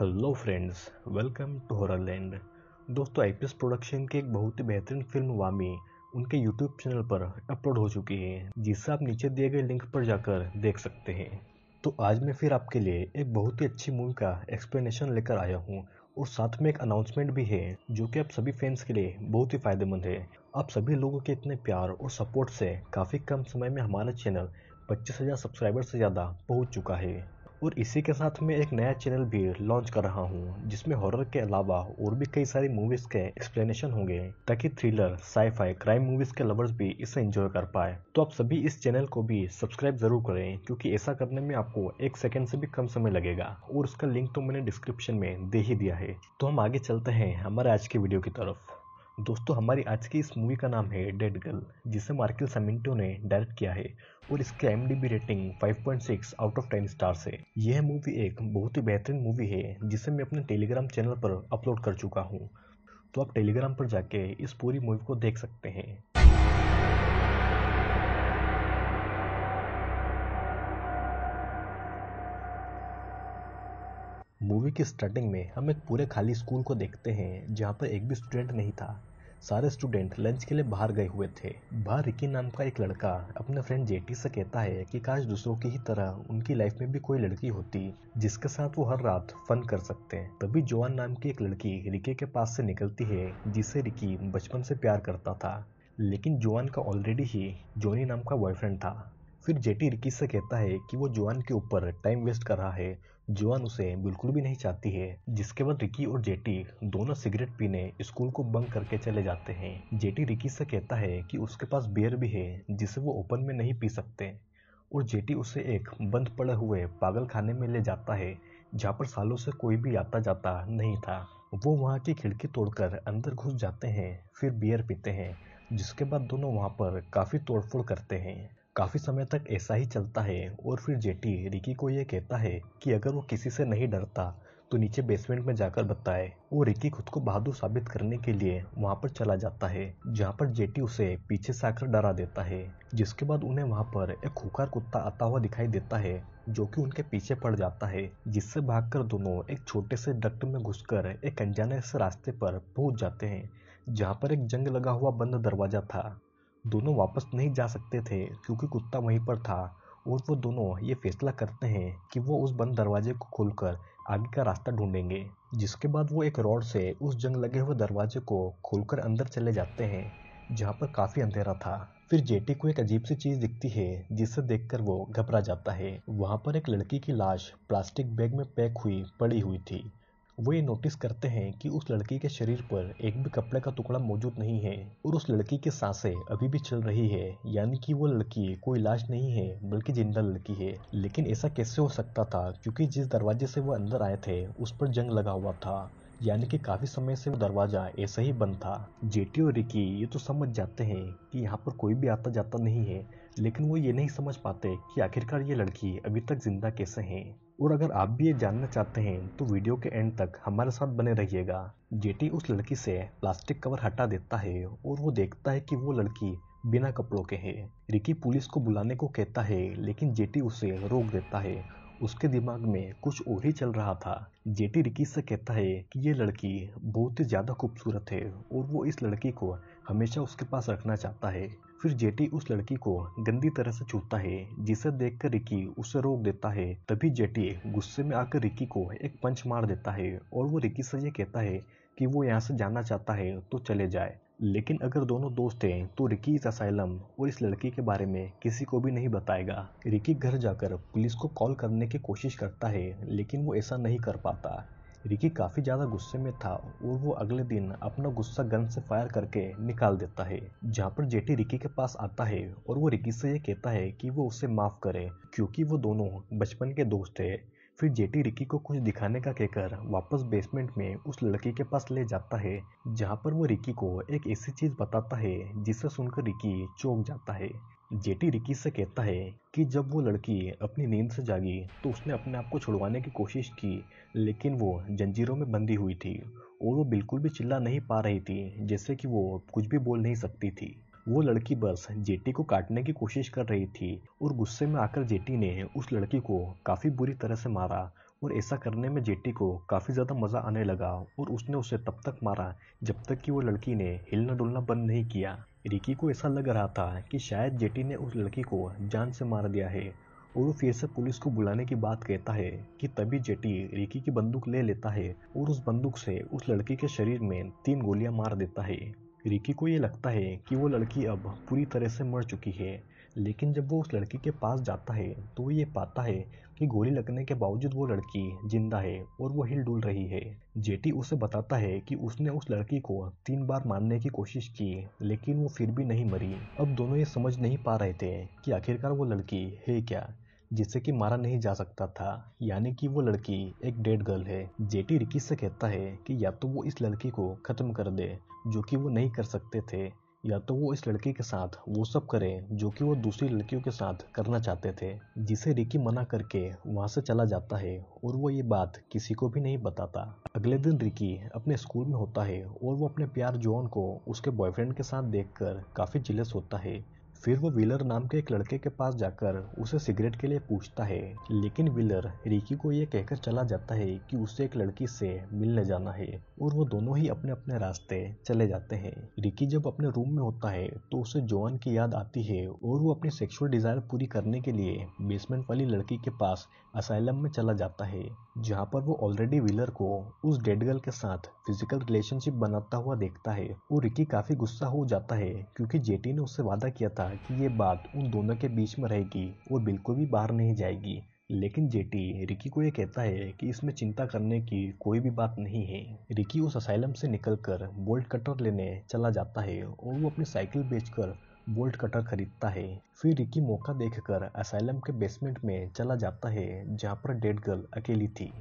hello friends welcome to horror land दोस्तों IPS production की एक बहुत ही बेहतरीन फिल्म वामी उनके यूट्यूब चैनल पर अपलोड हो चुकी है जिसे आप नीचे दिए गए लिंक पर जाकर देख सकते हैं तो आज मैं फिर आपके लिए एक बहुत ही अच्छी मूवी का एक्सप्लेनेशन लेकर आया हूँ और साथ में एक अनाउंसमेंट भी है जो कि आप सभी फैंस के लिए बहुत ही फायदेमंद है आप सभी लोगों के इतने प्यार और सपोर्ट से काफ़ी कम समय में हमारा चैनल पच्चीस हज़ार सब्सक्राइबर से ज़्यादा पहुँच चुका है और इसी के साथ मैं एक नया चैनल भी लॉन्च कर रहा हूँ जिसमें हॉरर के अलावा और भी कई सारी मूवीज़ के एक्सप्लेनेशन होंगे ताकि थ्रिलर साईफाई क्राइम मूवीज़ के लवर्स भी इसे एंजॉय कर पाए तो आप सभी इस चैनल को भी सब्सक्राइब ज़रूर करें क्योंकि ऐसा करने में आपको एक सेकेंड से भी कम समय लगेगा और उसका लिंक तो मैंने डिस्क्रिप्शन में दे ही दिया है तो हम आगे चलते हैं हमारे आज की वीडियो की तरफ दोस्तों हमारी आज की इस मूवी का नाम है डेड गर्ल जिसे मार्किल समिंटो ने डायरेक्ट किया है और इसके एम रेटिंग 5.6 आउट ऑफ 10 स्टार्स है यह मूवी एक बहुत ही बेहतरीन मूवी है जिसे मैं अपने टेलीग्राम चैनल पर अपलोड कर चुका हूँ तो आप टेलीग्राम पर जाके इस पूरी मूवी को देख सकते हैं मूवी की स्टार्टिंग में हम एक पूरे खाली स्कूल को देखते हैं जहाँ पर एक भी स्टूडेंट नहीं था सारे स्टूडेंट लंच के लिए बाहर गए हुए थे बाहर रिकी नाम का एक लड़का अपने फ्रेंड जेटी से कहता है कि काश दूसरों की ही तरह उनकी लाइफ में भी कोई लड़की होती जिसके साथ वो हर रात फन कर सकते हैं तभी जोआन नाम की एक लड़की रिकी के पास से निकलती है जिसे रिकी बचपन से प्यार करता था लेकिन जोआन का ऑलरेडी ही जोनी नाम का बॉयफ्रेंड था फिर जेटी रिकी से कहता है कि वो जोआन के ऊपर टाइम वेस्ट कर रहा है जुआन उसे बिल्कुल भी नहीं चाहती है जिसके बाद रिकी और जेटी दोनों सिगरेट पीने स्कूल को बंक करके चले जाते हैं जेटी रिकी से कहता है कि उसके पास बियर भी है जिसे वो ओपन में नहीं पी सकते और जेटी उसे एक बंद पड़े हुए पागल खाने में ले जाता है जहाँ पर सालों से कोई भी आता जाता नहीं था वो वहाँ की खिड़की तोड़कर अंदर घुस जाते हैं फिर बियर पीते हैं जिसके बाद दोनों वहाँ पर काफ़ी तोड़फोड़ करते हैं काफ़ी समय तक ऐसा ही चलता है और फिर जेटी रिकी को यह कहता है कि अगर वो किसी से नहीं डरता तो नीचे बेसमेंट में जाकर बताए वो रिकी खुद को बहादुर साबित करने के लिए वहाँ पर चला जाता है जहाँ पर जेटी उसे पीछे से आकर डरा देता है जिसके बाद उन्हें वहाँ पर एक खुखार कुत्ता आता हुआ दिखाई देता है जो कि उनके पीछे पड़ जाता है जिससे भागकर दोनों एक छोटे से डक्ट में घुसकर एक अनजाने से रास्ते पर पहुंच जाते हैं जहाँ पर एक जंग लगा हुआ बंद दरवाजा था दोनों वापस नहीं जा सकते थे क्योंकि कुत्ता वहीं पर था और वो दोनों ये फैसला करते हैं कि वो उस बंद दरवाजे को खोलकर आगे का रास्ता ढूंढेंगे जिसके बाद वो एक रॉड से उस जंग लगे हुए दरवाजे को खोलकर अंदर चले जाते हैं जहाँ पर काफ़ी अंधेरा था फिर जेटी को एक अजीब सी चीज़ दिखती है जिसे देखकर वो घबरा जाता है वहाँ पर एक लड़की की लाश प्लास्टिक बैग में पैक हुई पड़ी हुई थी वो ये नोटिस करते हैं कि उस लड़की के शरीर पर एक भी कपड़े का टुकड़ा मौजूद नहीं है और उस लड़की की सांसें अभी भी चल रही है यानी कि वो लड़की कोई लाश नहीं है बल्कि जिंदा लड़की है लेकिन ऐसा कैसे हो सकता था क्योंकि जिस दरवाजे से वो अंदर आए थे उस पर जंग लगा हुआ था यानी कि काफी समय से वो दरवाजा ऐसा ही बंद था जेटी और रिकी ये तो समझ जाते हैं कि यहाँ पर कोई भी आता जाता नहीं है लेकिन वो ये नहीं समझ पाते कि आखिरकार ये लड़की अभी तक जिंदा कैसे है और अगर आप भी ये जानना चाहते हैं तो वीडियो के एंड तक हमारे साथ बने रहिएगा जेटी उस लड़की से प्लास्टिक कवर हटा देता है और वो देखता है कि वो लड़की बिना कपड़ों के है रिकी पुलिस को बुलाने को कहता है लेकिन जेटी उसे रोक देता है उसके दिमाग में कुछ और ही चल रहा था जेटी रिकी से कहता है कि ये लड़की बहुत ही ज़्यादा खूबसूरत है और वो इस लड़की को हमेशा उसके पास रखना चाहता है फिर जेटी उस लड़की को गंदी तरह से छूता है जिसे देखकर रिकी उसे रोक देता है तभी जेटी गुस्से में आकर रिकी को एक पंच मार देता है और वो रिकी से ये कहता है कि वो यहाँ से जाना चाहता है तो चले जाए लेकिन अगर दोनों दोस्त हैं तो रिकी इस असाइलम और इस लड़की के बारे में किसी को भी नहीं बताएगा रिकी घर जाकर पुलिस को कॉल करने की कोशिश करता है लेकिन वो ऐसा नहीं कर पाता रिकी काफ़ी ज़्यादा गुस्से में था और वो अगले दिन अपना गुस्सा गन से फायर करके निकाल देता है जहाँ पर जेटी रिकी के पास आता है और वो रिकी से ये कहता है कि वो उसे माफ़ करे क्योंकि वो दोनों बचपन के दोस्त है फिर जेटी रिकी को कुछ दिखाने का कहकर वापस बेसमेंट में उस लड़की के पास ले जाता है जहाँ पर वो रिकी को एक ऐसी चीज़ बताता है जिसे सुनकर रिकी चौंक जाता है जेटी रिकी से कहता है कि जब वो लड़की अपनी नींद से जागी तो उसने अपने आप को छुड़वाने की कोशिश की लेकिन वो जंजीरों में बंधी हुई थी और वो बिल्कुल भी चिल्ला नहीं पा रही थी जैसे कि वो कुछ भी बोल नहीं सकती थी वो लड़की बस जेटी को काटने की कोशिश कर रही थी और गुस्से में आकर जेटी ने उस लड़की को काफ़ी बुरी तरह से मारा और ऐसा करने में जेटी को काफ़ी ज़्यादा मज़ा आने लगा और उसने उसे तब तक मारा जब तक कि वो लड़की ने हिलना डुलना बंद नहीं किया रिकी को ऐसा लग रहा था कि शायद जेटी ने उस लड़की को जान से मार दिया है और वो फिर से पुलिस को बुलाने की बात कहता है कि तभी जेटी रिकी की बंदूक ले लेता है और उस बंदूक से उस लड़की के शरीर में तीन गोलियां मार देता है रिकी को ये लगता है कि वो लड़की अब पूरी तरह से मर चुकी है लेकिन जब वो उस लड़की के पास जाता है तो ये पाता है कि गोली लगने के बावजूद वो लड़की जिंदा है और वो हिल डुल रही है जेटी उसे बताता है कि उसने उस लड़की को तीन बार मारने की कोशिश की लेकिन वो फिर भी नहीं मरी अब दोनों ये समझ नहीं पा रहे थे कि आखिरकार वो लड़की है क्या जिसे कि मारा नहीं जा सकता था यानी कि वो लड़की एक डेड गर्ल है जेटी रिकी से कहता है कि या तो वो इस लड़की को खत्म कर दे जो कि वो नहीं कर सकते थे या तो वो इस लड़के के साथ वो सब करें जो कि वो दूसरी लड़कियों के साथ करना चाहते थे जिसे रिकी मना करके वहाँ से चला जाता है और वो ये बात किसी को भी नहीं बताता अगले दिन रिकी अपने स्कूल में होता है और वो अपने प्यार जॉन को उसके बॉयफ्रेंड के साथ देखकर काफ़ी जिलस होता है फिर वो व्हीलर नाम के एक लड़के के पास जाकर उसे सिगरेट के लिए पूछता है लेकिन व्हीलर रिकी को यह कहकर चला जाता है कि उसे एक लड़की से मिलने जाना है और वो दोनों ही अपने अपने रास्ते चले जाते हैं रिकी जब अपने रूम में होता है तो उसे जोन की याद आती है और वो अपनी सेक्सुअल डिजायर पूरी करने के लिए बेसमेंट वाली लड़की के पास असाइलम में चला जाता है जहाँ पर वो ऑलरेडी व्हीलर को उस डेड गर्ल के साथ फिजिकल रिलेशनशिप बनाता हुआ देखता है और रिकी काफी गुस्सा हो जाता है क्योंकि जेटी ने उससे वादा किया था था कि ये बात उन दोनों के बीच में रहेगी और बिल्कुल भी बाहर नहीं जाएगी लेकिन जेटी रिकी को यह कहता है कि इसमें चिंता करने की कोई भी बात नहीं है रिकी उस असाइलम से निकलकर बोल्ट कटर लेने चला जाता है और वो अपनी साइकिल बेचकर बोल्ट कटर खरीदता है फिर रिकी मौका देखकर असाइलम के बेसमेंट में चला जाता है जहाँ पर डेड गर्ल अकेली थी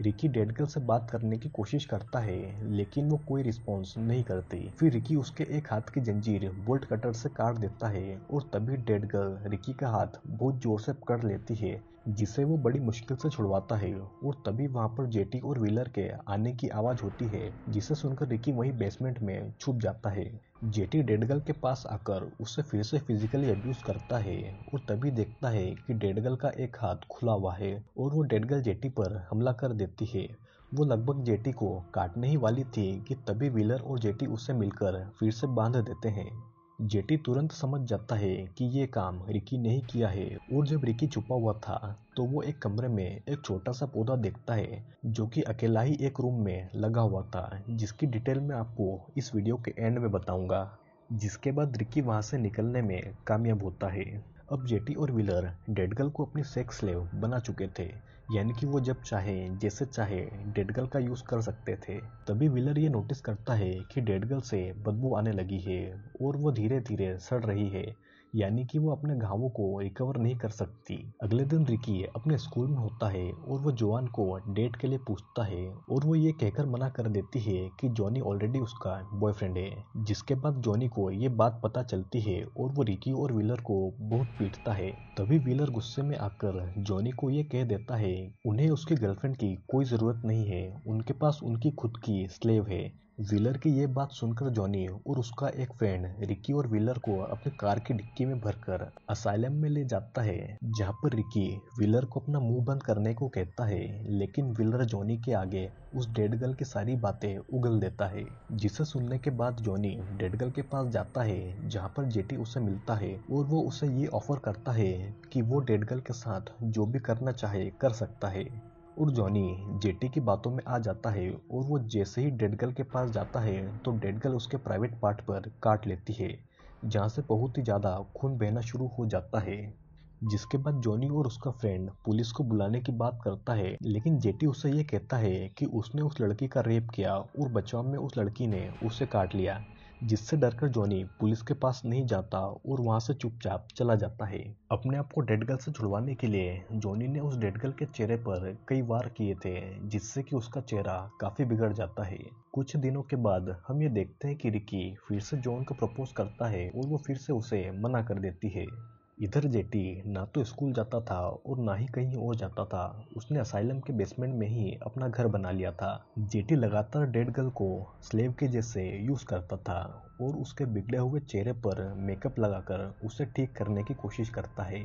रिकी गर्ल से बात करने की कोशिश करता है लेकिन वो कोई रिस्पॉन्स नहीं करती फिर रिकी उसके एक हाथ की जंजीर बोल्ट कटर से काट देता है और तभी डेडगल रिकी का हाथ बहुत जोर से पकड़ लेती है जिसे वो बड़ी मुश्किल से छुड़वाता है और तभी वहाँ पर जेटी और व्हीलर के आने की आवाज होती है जिसे सुनकर रिकी वही बेसमेंट में छुप जाता है जेटी डेडगल के पास आकर उसे फिर से फिजिकली अब्यूज करता है और तभी देखता है कि डेडगल का एक हाथ खुला हुआ है और वो डेडगल जेटी पर हमला कर देती है वो लगभग जेटी को काटने ही वाली थी कि तभी व्हीलर और जेटी उसे मिलकर फिर से बांध देते हैं जेटी तुरंत समझ जाता है कि ये काम रिकी ने ही किया है और जब रिकी छुपा हुआ था तो वो एक कमरे में एक छोटा सा पौधा देखता है जो कि अकेला ही एक रूम में लगा हुआ था जिसकी डिटेल में आपको इस वीडियो के एंड में बताऊंगा जिसके बाद रिकी वहां से निकलने में कामयाब होता है अब जेटी और विलर डेडगल को अपनी सेक्स लेव बना चुके थे यानी कि वो जब चाहे जैसे चाहे डेडगल का यूज़ कर सकते थे तभी व्हीलर ये नोटिस करता है कि डेडगल से बदबू आने लगी है और वो धीरे धीरे सड़ रही है यानी कि वो अपने घावों को रिकवर नहीं कर सकती अगले दिन रिकी अपने स्कूल में होता है और वो जॉन को डेट के लिए पूछता है और वो ये कहकर मना कर देती है कि जॉनी ऑलरेडी उसका बॉयफ्रेंड है जिसके बाद जॉनी को ये बात पता चलती है और वो रिकी और व्हीलर को बहुत पीटता है तभी व्हीलर गुस्से में आकर जॉनी को ये कह देता है उन्हें उसकी गर्लफ्रेंड की कोई ज़रूरत नहीं है उनके पास उनकी खुद की स्लेव है व्हीलर की ये बात सुनकर जॉनी और उसका एक फ्रेंड रिकी और व्हीलर को अपनी कार की डिक्की में भरकर असाइलम में ले जाता है जहाँ पर रिकी व्हीलर को अपना मुंह बंद करने को कहता है लेकिन व्हीलर जॉनी के आगे उस डेड गर्ल की सारी बातें उगल देता है जिसे सुनने के बाद जॉनी डेड गर्ल के पास जाता है जहाँ पर जेटी उसे मिलता है और वो उसे ये ऑफर करता है कि वो डेड गर्ल के साथ जो भी करना चाहे कर सकता है और जॉनी जेटी की बातों में आ जाता है और वो जैसे ही डेड गर्ल के पास जाता है तो डेड गर्ल उसके प्राइवेट पार्ट पर काट लेती है जहाँ से बहुत ही ज़्यादा खून बहना शुरू हो जाता है जिसके बाद जॉनी और उसका फ्रेंड पुलिस को बुलाने की बात करता है लेकिन जेटी उसे ये कहता है कि उसने उस लड़की का रेप किया और बचाव में उस लड़की ने उसे काट लिया जिससे डरकर जॉनी पुलिस के पास नहीं जाता और वहां से चुपचाप चला जाता है अपने आप को डेड गर्ल से छुड़वाने के लिए जॉनी ने उस डेड गर्ल के चेहरे पर कई वार किए थे जिससे कि उसका चेहरा काफी बिगड़ जाता है कुछ दिनों के बाद हम ये देखते हैं कि रिकी फिर से जॉन को प्रपोज करता है और वो फिर से उसे मना कर देती है इधर जेटी ना तो स्कूल जाता था और ना ही कहीं और जाता था उसने असाइलम के बेसमेंट में ही अपना घर बना लिया था जेटी लगातार डेड गर्ल को स्लेव के जैसे यूज़ करता था और उसके बिगड़े हुए चेहरे पर मेकअप लगाकर उसे ठीक करने की कोशिश करता है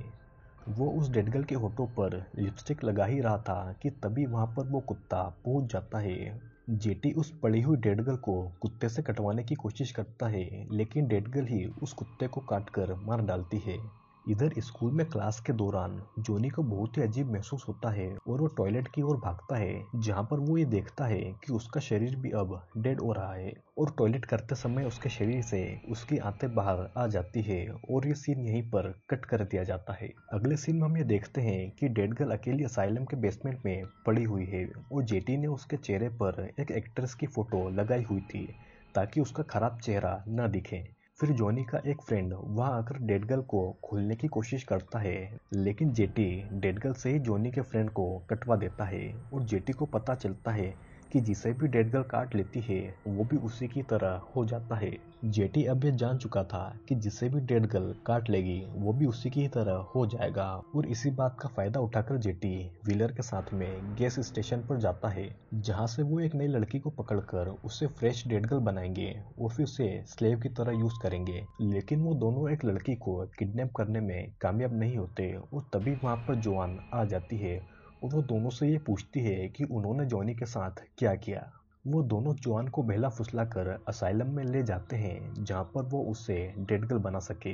वो उस डेड गर्ल के होटो पर लिपस्टिक लगा ही रहा था कि तभी वहाँ पर वो कुत्ता पहुँच जाता है जेटी उस पड़ी हुई डेड गर्ल को कुत्ते से कटवाने की कोशिश करता है लेकिन डेड गर्ल ही उस कुत्ते को काटकर मार डालती है इधर स्कूल में क्लास के दौरान जोनी को बहुत ही अजीब महसूस होता है और वो टॉयलेट की ओर भागता है जहाँ पर वो ये देखता है कि उसका शरीर भी अब डेड हो रहा है और टॉयलेट करते समय उसके शरीर से उसकी आंतें बाहर आ जाती है और ये सीन यहीं पर कट कर दिया जाता है अगले सीन में हम ये देखते हैं कि डेड गर्ल अकेली असाइलम के बेसमेंट में पड़ी हुई है और जेटी ने उसके चेहरे पर एक एक्ट्रेस की फोटो लगाई हुई थी ताकि उसका खराब चेहरा न दिखे फिर जॉनी का एक फ्रेंड वहां आकर गर्ल को खोलने की कोशिश करता है लेकिन जेटी गर्ल से ही जॉनी के फ्रेंड को कटवा देता है और जेटी को पता चलता है कि जिसे भी डेडगल काट लेती है वो भी उसी की तरह हो जाता है जेटी अब यह जान चुका था कि जिसे भी गर्ल काट लेगी वो भी उसी की तरह हो जाएगा और इसी बात का फायदा उठाकर जेटी व्हीलर के साथ में गैस स्टेशन पर जाता है जहाँ से वो एक नई लड़की को पकड़कर उसे फ्रेश डेडगल बनाएंगे और फिर उसे स्लेव की तरह यूज करेंगे लेकिन वो दोनों एक लड़की को किडनेप करने में कामयाब नहीं होते और तभी वहाँ पर जवान आ जाती है वो दोनों से ये पूछती है कि उन्होंने जॉनी के साथ क्या किया वो दोनों जॉन को बेहला फुसला कर असाइलम में ले जाते हैं जहाँ पर वो उसे डेड गर्ल बना सके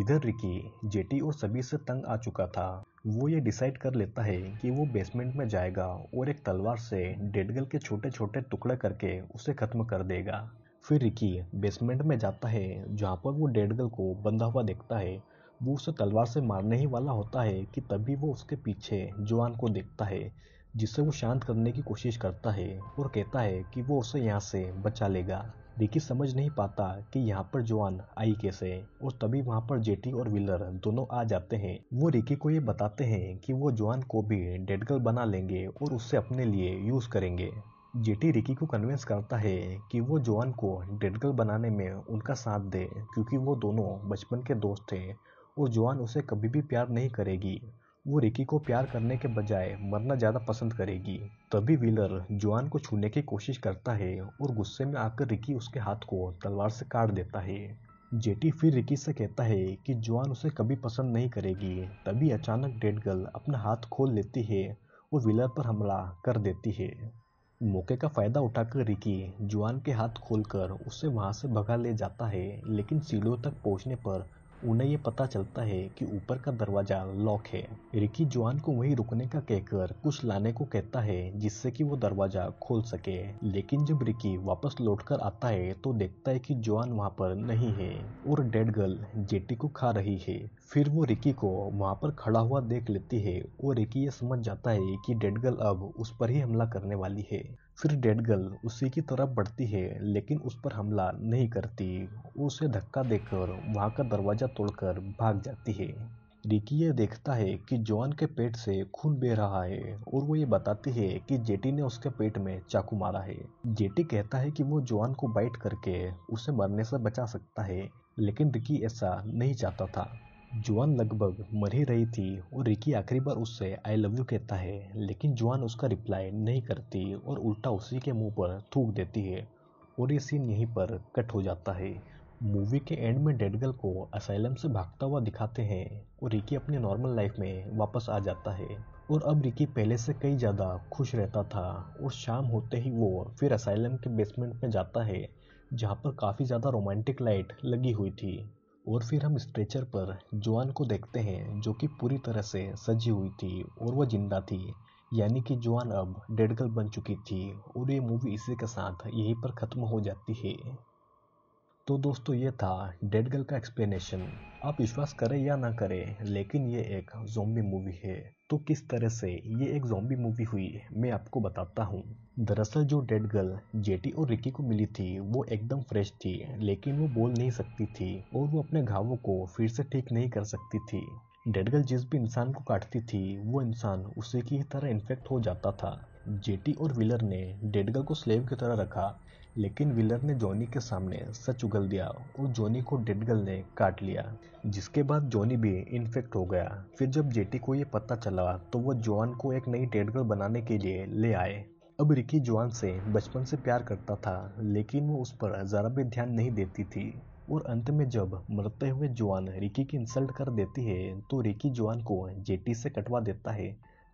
इधर रिकी जेटी और सभी से तंग आ चुका था वो ये डिसाइड कर लेता है कि वो बेसमेंट में जाएगा और एक तलवार से डेडगल के छोटे छोटे टुकड़े करके उसे ख़त्म कर देगा फिर रिकी बेसमेंट में जाता है जहाँ पर वो डेडगल को बंधा हुआ देखता है वो उसे तलवार से मारने ही वाला होता है कि तभी वो उसके पीछे जुआन को देखता है जिसे वो शांत करने की कोशिश करता है और कहता है कि वो उसे यहाँ से बचा लेगा रिकी समझ नहीं पाता कि यहाँ पर जवान आई कैसे और तभी वहाँ पर जेटी और विलर दोनों आ जाते हैं वो रिकी को ये बताते हैं कि वो जवान को भी डेडगर्ल बना लेंगे और उससे अपने लिए यूज करेंगे जेटी रिकी को कन्विंस करता है कि वो जवान को डेडगर्ल बनाने में उनका साथ दे क्योंकि वो दोनों बचपन के दोस्त थे और जुआन उसे कभी भी प्यार नहीं करेगी वो रिकी को प्यार करने के बजाय मरना ज़्यादा पसंद करेगी तभी व्हीलर जुआन को छूने की कोशिश करता है और गुस्से में आकर रिकी उसके हाथ को तलवार से काट देता है जेटी फिर रिकी से कहता है कि जुआन उसे कभी पसंद नहीं करेगी तभी अचानक डेड गर्ल अपना हाथ खोल लेती है और व्हीलर पर हमला कर देती है मौके का फ़ायदा उठाकर रिकी जुआन के हाथ खोलकर उसे वहाँ से भगा ले जाता है लेकिन सीढ़ियों तक पहुँचने पर उन्हें यह पता चलता है कि ऊपर का दरवाजा लॉक है रिकी जुआन को वहीं रुकने का कहकर कुछ लाने को कहता है जिससे कि वो दरवाजा खोल सके लेकिन जब रिकी वापस लौटकर आता है तो देखता है कि जुआन वहाँ पर नहीं है और डेड गर्ल जेटी को खा रही है फिर वो रिकी को वहाँ पर खड़ा हुआ देख लेती है और रिकी ये समझ जाता है कि डेड गर्ल अब उस पर ही हमला करने वाली है फिर डेड गर्ल उसी की तरफ बढ़ती है लेकिन उस पर हमला नहीं करती उसे धक्का देकर वहाँ का दरवाज़ा तोड़कर भाग जाती है रिकी ये देखता है कि जॉन के पेट से खून बह रहा है और वो ये बताती है कि जेटी ने उसके पेट में चाकू मारा है जेटी कहता है कि वो जॉन को बाइट करके उसे मरने से बचा सकता है लेकिन रिकी ऐसा नहीं चाहता था जुआन लगभग मर ही रही थी और रिकी आखिरी बार उससे आई लव यू कहता है लेकिन जुआन उसका रिप्लाई नहीं करती और उल्टा उसी के मुंह पर थूक देती है और ये सीन यहीं पर कट हो जाता है मूवी के एंड में डेडगल को असाइलम से भागता हुआ दिखाते हैं और रिकी अपने नॉर्मल लाइफ में वापस आ जाता है और अब रिकी पहले से कई ज़्यादा खुश रहता था और शाम होते ही वो फिर असाइलम के बेसमेंट में जाता है जहाँ पर काफ़ी ज़्यादा रोमांटिक लाइट लगी हुई थी और फिर हम स्ट्रेचर पर जुआन को देखते हैं जो कि पूरी तरह से सजी हुई थी और वह जिंदा थी यानी कि जुआन अब डेड गर्ल बन चुकी थी और ये मूवी इसी के साथ यहीं पर ख़त्म हो जाती है तो दोस्तों ये था डेड गर्ल का एक्सप्लेनेशन आप विश्वास करें या ना करें लेकिन ये एक जोम्बी मूवी है तो किस तरह से ये एक जॉम्बी मूवी हुई मैं आपको बताता हूँ दरअसल जो डेड गर्ल जेटी और रिकी को मिली थी वो एकदम फ्रेश थी लेकिन वो बोल नहीं सकती थी और वो अपने घावों को फिर से ठीक नहीं कर सकती थी डेड गर्ल जिस भी इंसान को काटती थी वो इंसान उसी की तरह इन्फेक्ट हो जाता था जेटी और विलर ने डेड गर्ल को स्लेव की तरह रखा लेकिन विलर ने जॉनी के सामने सच उगल दिया और जॉनी को डेडगल ने काट लिया जिसके बाद जॉनी भी इन्फेक्ट हो गया फिर जब जेटी को ये पता चला तो वो जॉन को एक नई डेडगल बनाने के लिए ले आए अब रिकी जॉन से बचपन से प्यार करता था लेकिन वो उस पर ज़रा भी ध्यान नहीं देती थी और अंत में जब मरते हुए जवान रिकी की इंसल्ट कर देती है तो रिकी जवान को जेटी से कटवा देता है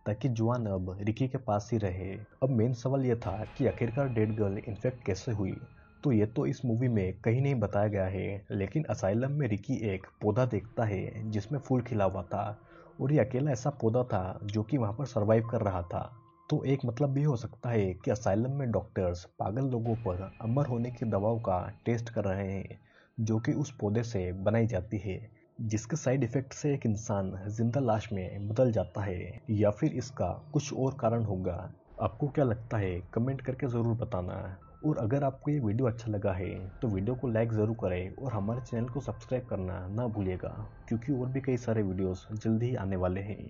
ताकि जुआन अब रिकी के पास ही रहे अब मेन सवाल यह था कि आखिरकार डेड गर्ल इन्फेक्ट कैसे हुई तो ये तो इस मूवी में कहीं नहीं बताया गया है लेकिन असाइलम में रिकी एक पौधा देखता है जिसमें फूल खिला हुआ था और ये अकेला ऐसा पौधा था जो कि वहाँ पर सर्वाइव कर रहा था तो एक मतलब भी हो सकता है कि असाइलम में डॉक्टर्स पागल लोगों पर अमर होने की दवाओं का टेस्ट कर रहे हैं जो कि उस पौधे से बनाई जाती है जिसके साइड इफेक्ट से एक इंसान जिंदा लाश में बदल जाता है या फिर इसका कुछ और कारण होगा आपको क्या लगता है कमेंट करके ज़रूर बताना और अगर आपको ये वीडियो अच्छा लगा है तो वीडियो को लाइक ज़रूर करें और हमारे चैनल को सब्सक्राइब करना ना भूलिएगा क्योंकि और भी कई सारे वीडियोस जल्दी ही आने वाले हैं